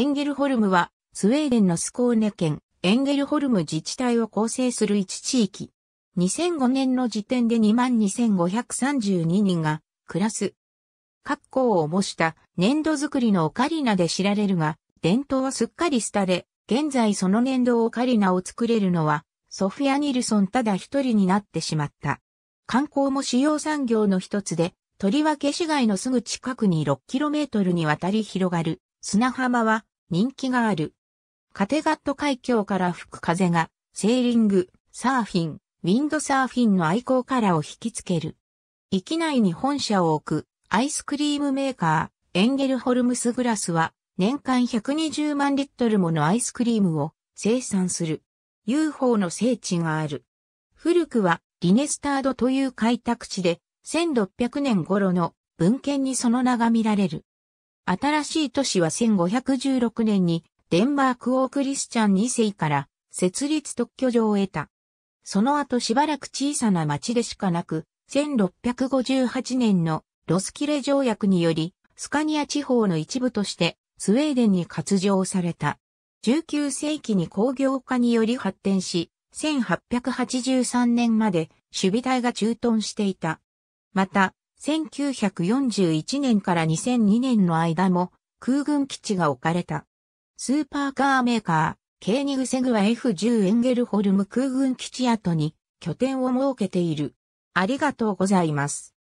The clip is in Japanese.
エンゲルホルムは、スウェーデンのスコーネ県、エンゲルホルム自治体を構成する一地域。2005年の時点で22,532人が暮らす。格好を模した粘土作りのオカリナで知られるが、伝統はすっかり廃れ、現在その粘土オカリナを作れるのは、ソフィア・ニルソンただ一人になってしまった。観光も主要産業の一つで、とりわけ市街のすぐ近くに 6km にわたり広がる砂浜は人気がある。カテガット海峡から吹く風が、セーリング、サーフィン、ウィンドサーフィンの愛好からを引きつける。域内に本社を置く、アイスクリームメーカー、エンゲルホルムスグラスは、年間120万リットルものアイスクリームを生産する。UFO の聖地がある。古くはリネスタードという開拓地で1600年頃の文献にその名が見られる。新しい都市は1516年にデンマーク王クリスチャン2世から設立特許状を得た。その後しばらく小さな町でしかなく、1658年のロスキレ条約により、スカニア地方の一部としてスウェーデンに割譲された。19世紀に工業化により発展し、1883年まで守備隊が駐屯していた。また、1941年から2002年の間も空軍基地が置かれた。スーパーカーメーカー、ケーニグセグは F10 エンゲルホルム空軍基地跡に拠点を設けている。ありがとうございます。